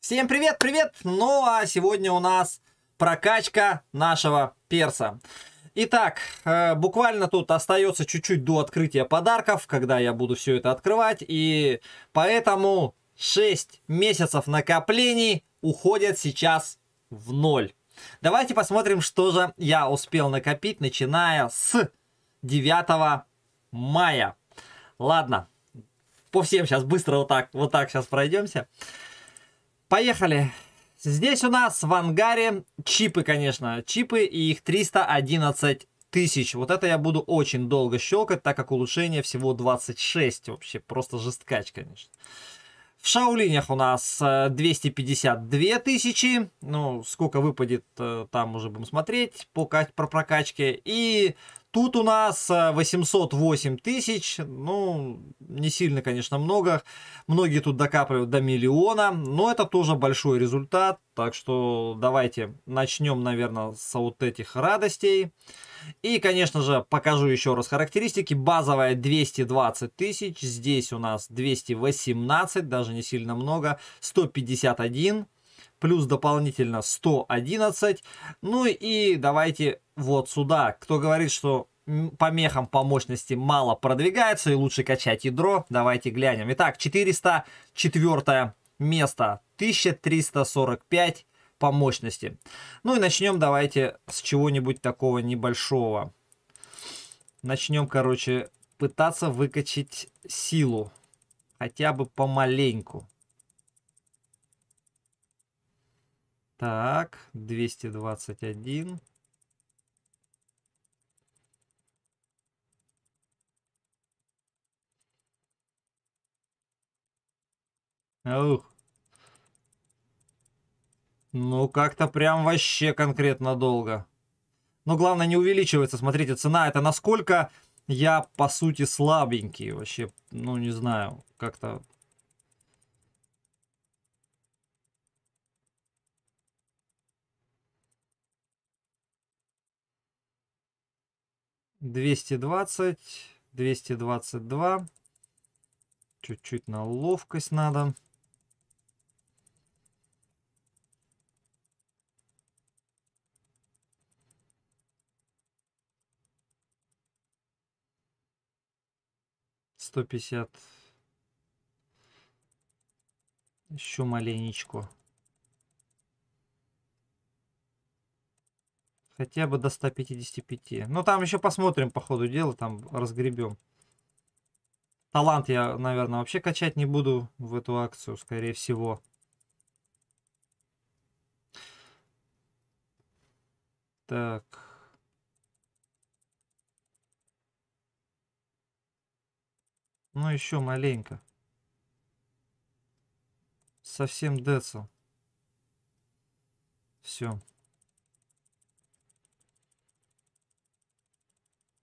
Всем привет-привет! Ну а сегодня у нас прокачка нашего перса. Итак, э, буквально тут остается чуть-чуть до открытия подарков, когда я буду все это открывать. И поэтому 6 месяцев накоплений уходят сейчас в ноль. Давайте посмотрим, что же я успел накопить, начиная с 9 мая. Ладно, по всем сейчас быстро вот так, вот так сейчас пройдемся. Поехали. Здесь у нас в ангаре чипы, конечно. Чипы и их 311 тысяч. Вот это я буду очень долго щелкать, так как улучшение всего 26. Вообще просто жесткач, конечно. В шаулинях у нас 252 э, тысячи. Ну, сколько выпадет, э, там уже будем смотреть по, про прокачке. И Тут у нас 808 э, тысяч, ну, не сильно, конечно, много. Многие тут докапливают до миллиона, но это тоже большой результат. Так что давайте начнем, наверное, с вот этих радостей. И, конечно же, покажу еще раз характеристики. Базовая 220 тысяч, здесь у нас 218, даже не сильно много, 151 тысяч плюс дополнительно 111. Ну и давайте вот сюда, кто говорит, что по мехам по мощности мало продвигается и лучше качать ядро, давайте глянем. Итак, 404 место, 1345 по мощности. Ну и начнем давайте с чего-нибудь такого небольшого. Начнем, короче, пытаться выкачать силу. Хотя бы помаленьку. Так, 221. Ух. Ну, как-то прям вообще конкретно долго. Но главное не увеличивается. Смотрите, цена это насколько я, по сути, слабенький. Вообще, ну, не знаю, как-то 220, 222. Чуть-чуть на ловкость надо. Сто пятьдесят еще маленечко. Хотя бы до 155. Но ну, там еще посмотрим по ходу дела, там разгребем. Талант я, наверное, вообще качать не буду в эту акцию, скорее всего. Так. Ну еще маленько. Совсем децл. Все.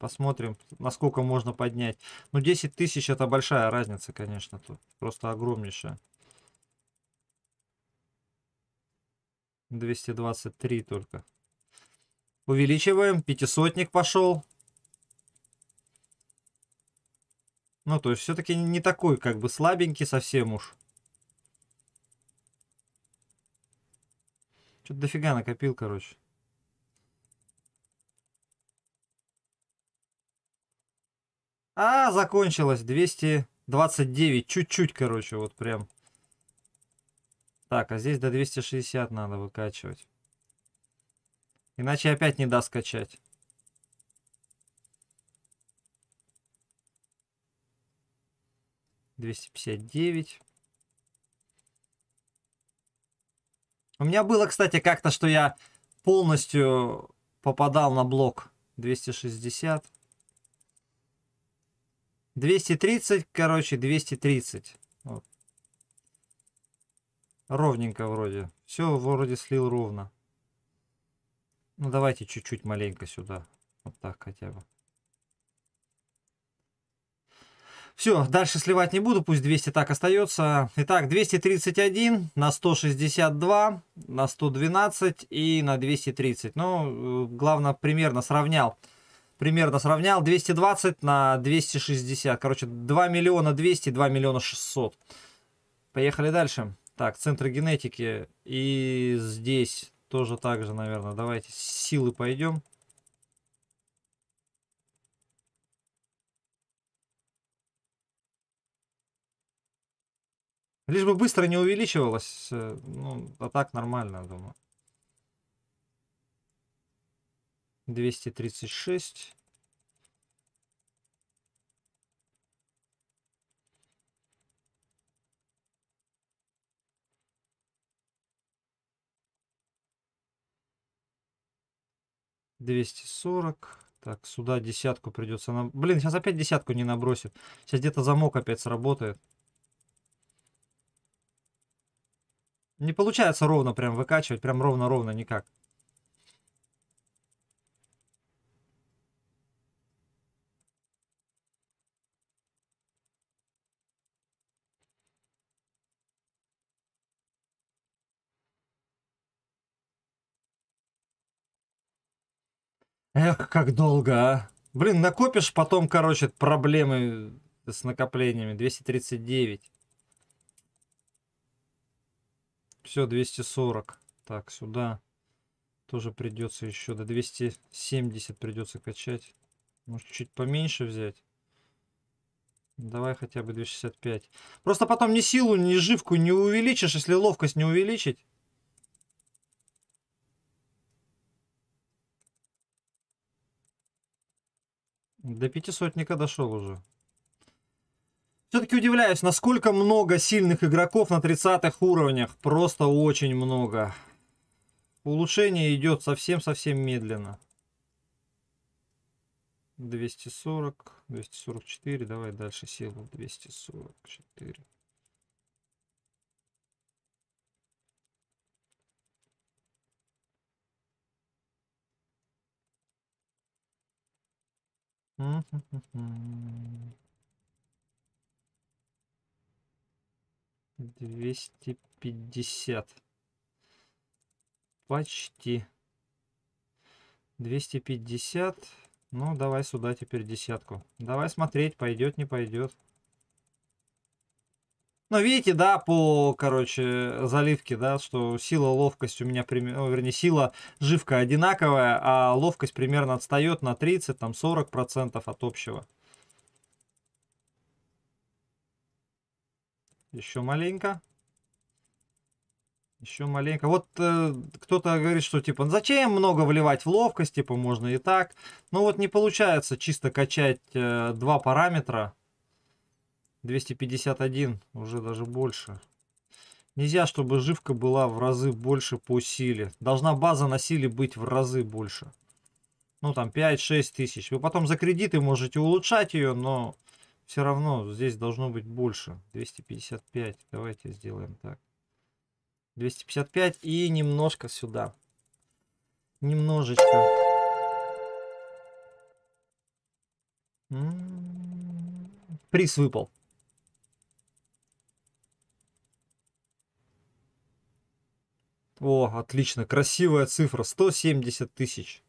Посмотрим, насколько можно поднять. Ну, 10 тысяч это большая разница, конечно, тут. Просто огромнейшая. 223 только. Увеличиваем. Пятисотник пошел. Ну, то есть, все-таки не такой, как бы, слабенький совсем уж. Что-то дофига накопил, короче. А, закончилось 229. Чуть-чуть, короче, вот прям. Так, а здесь до 260 надо выкачивать. Иначе опять не даст скачать. Двести пятьдесят девять. У меня было, кстати, как-то, что я полностью попадал на блок двести шестьдесят. 230, короче, 230. Вот. Ровненько вроде. Все вроде слил ровно. Ну, давайте чуть-чуть маленько сюда. Вот так хотя бы. Все, дальше сливать не буду, пусть 200 так остается. Итак, 231 на 162, на 112 и на 230. Ну, э, главное, примерно сравнял примерно сравнял. 220 на 260. Короче, 2 миллиона 200, 2 миллиона 600. Поехали дальше. Так, центры генетики. И здесь тоже так же, наверное. Давайте с силы пойдем. Лишь бы быстро не увеличивалось. Э, ну, а так нормально, думаю. 236. Двести сорок. Так, сюда десятку придется нам. Блин, сейчас опять десятку не набросит. Сейчас где-то замок опять сработает. Не получается ровно прям выкачивать, прям ровно-ровно никак. Эх, как долго, а. Блин, накопишь потом, короче, проблемы с накоплениями. 239. Все, 240. Так, сюда тоже придется еще до 270 придется качать. Может, чуть поменьше взять. Давай хотя бы 265. Просто потом ни силу, ни живку не увеличишь, если ловкость не увеличить. до пятисотника дошел уже. Все-таки удивляюсь, насколько много сильных игроков на 30 уровнях. Просто очень много. Улучшение идет совсем-совсем медленно. 240, 244, давай дальше силу 244. 250, Почти. 250. Ну, давай сюда теперь десятку. Давай смотреть, пойдет, не пойдет. Но ну, видите, да, по, короче, заливке, да, что сила, ловкость у меня, ну, вернее, сила, живка одинаковая, а ловкость примерно отстает на 30, там, 40% от общего. Еще маленько. Еще маленько. Вот э, кто-то говорит, что типа, зачем много вливать в ловкость, типа, можно и так. Ну вот не получается чисто качать э, два параметра 251, уже даже больше. Нельзя, чтобы живка была в разы больше по силе. Должна база на силе быть в разы больше. Ну, там 5-6 тысяч. Вы потом за кредиты можете улучшать ее, но все равно здесь должно быть больше. 255. Давайте сделаем так. 255 и немножко сюда. Немножечко. М-м-м. Приз выпал. О, отлично, красивая цифра, 170 тысяч.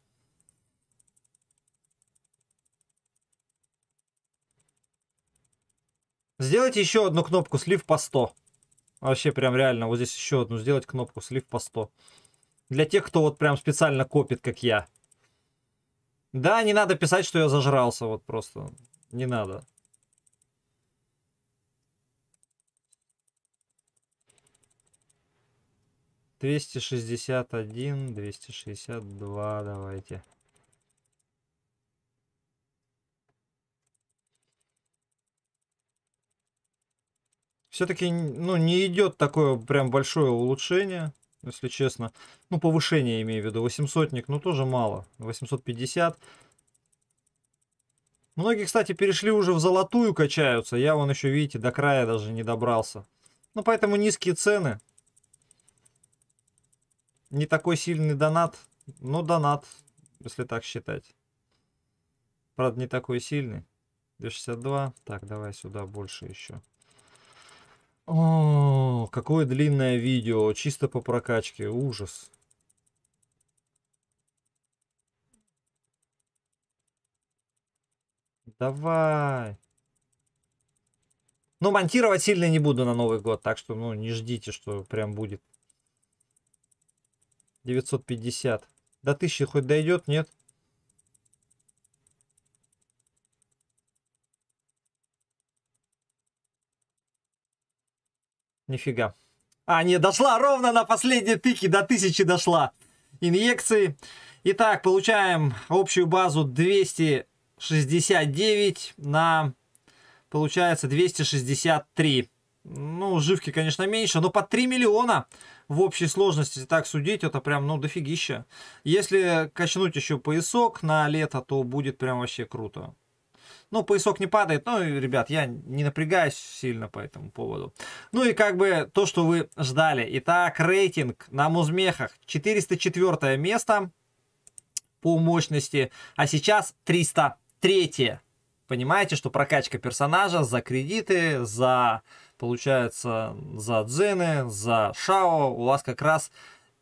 Сделайте еще одну кнопку слив по 100. Вообще прям реально, вот здесь еще одну сделать кнопку слив по 100. Для тех, кто вот прям специально копит, как я. Да, не надо писать, что я зажрался, вот просто. Не надо. 261, 262, давайте. Все-таки, ну, не идет такое прям большое улучшение, если честно. Ну, повышение имею в виду. 800-ник, ну, тоже мало. 850. Многие, кстати, перешли уже в золотую, качаются. Я вон еще, видите, до края даже не добрался. Ну, поэтому низкие цены не такой сильный донат, но донат, если так считать. Правда, не такой сильный. 262. Так, давай сюда больше еще. О, какое длинное видео. Чисто по прокачке. Ужас. Давай. Ну, монтировать сильно не буду на Новый год, так что, ну, не ждите, что прям будет 950. До 1000 хоть дойдет, нет? Нифига. А, не, дошла ровно на последние тыки, до 1000 дошла. Инъекции. Итак, получаем общую базу 269 на, получается, 263. Ну, живки, конечно, меньше, но по 3 миллиона в общей сложности так судить, это прям, ну, дофигища. Если качнуть еще поясок на лето, то будет прям вообще круто. Ну, поясок не падает, ну, ребят, я не напрягаюсь сильно по этому поводу. Ну и как бы то, что вы ждали. Итак, рейтинг на Музмехах 404 место по мощности, а сейчас 303. Понимаете, что прокачка персонажа за кредиты, за получается, за Дзены, за Шао у вас как раз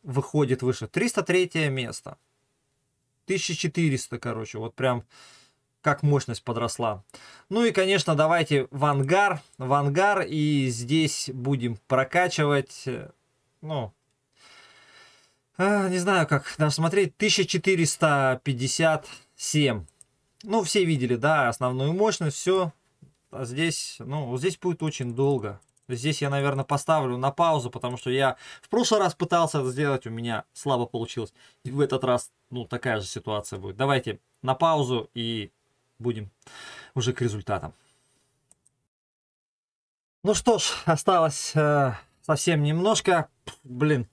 выходит выше. 303 место. 1400, короче, вот прям как мощность подросла. Ну и, конечно, давайте в ангар, в ангар и здесь будем прокачивать, э, ну, а, не знаю, как даже смотреть, 1457. Ну, все видели, да, основную мощность, все, а здесь, ну, здесь будет очень долго. Здесь я, наверное, поставлю на паузу, потому что я в прошлый раз пытался это сделать, у меня слабо получилось. И в этот раз, ну, такая же ситуация будет. Давайте на паузу и будем уже к результатам. Ну что ж, осталось э, совсем немножко. блин,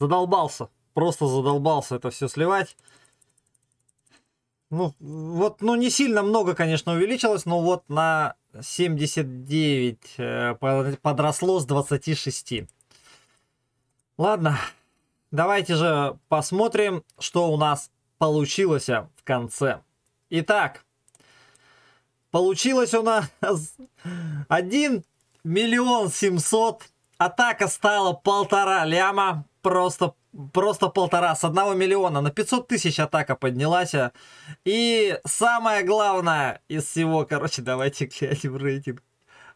задолбался. Просто задолбался это все сливать. Ну, вот, ну, не сильно много, конечно, увеличилось, но вот на 79 э, подросло с 26. Ладно, давайте же посмотрим, что у нас получилось в конце. Итак, получилось у нас 1 миллион 700. Атака стала полтора ляма просто, просто полтора, с одного миллиона на 500 тысяч атака поднялась. И самое главное из всего, короче, давайте глянем рейтинг.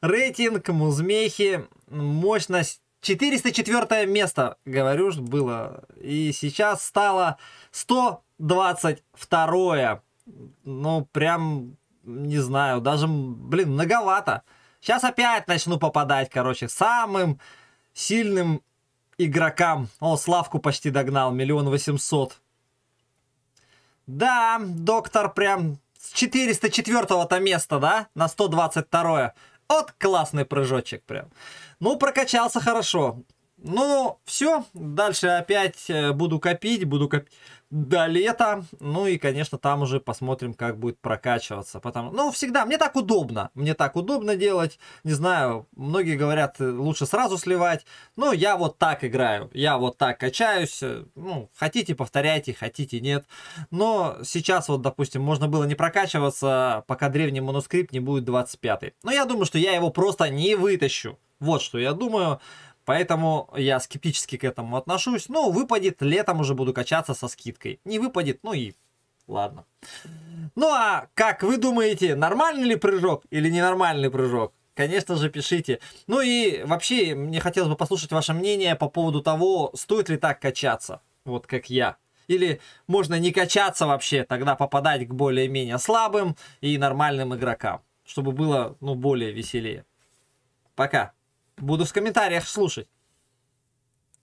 Рейтинг Музмехи, мощность 404 место, говорю, было. И сейчас стало 122. Ну, прям, не знаю, даже, блин, многовато. Сейчас опять начну попадать, короче, самым сильным игрокам. О, Славку почти догнал, миллион восемьсот. Да, доктор прям с 404-го-то места, да, на 122-е. Вот классный прыжочек прям. Ну, прокачался хорошо. Ну, все, дальше опять э, буду копить, буду копить до лета. Ну и, конечно, там уже посмотрим, как будет прокачиваться. Потому... Ну, всегда, мне так удобно, мне так удобно делать. Не знаю, многие говорят, э, лучше сразу сливать. но я вот так играю, я вот так качаюсь. Э, ну, хотите, повторяйте, хотите, нет. Но сейчас вот, допустим, можно было не прокачиваться, пока древний манускрипт не будет 25. Но я думаю, что я его просто не вытащу. Вот что я думаю. Поэтому я скептически к этому отношусь. Ну, выпадет, летом уже буду качаться со скидкой. Не выпадет, ну и ладно. Ну а как вы думаете, нормальный ли прыжок или ненормальный прыжок? Конечно же, пишите. Ну и вообще, мне хотелось бы послушать ваше мнение по поводу того, стоит ли так качаться, вот как я. Или можно не качаться вообще, тогда попадать к более-менее слабым и нормальным игрокам, чтобы было, ну, более веселее. Пока. Буду в комментариях слушать.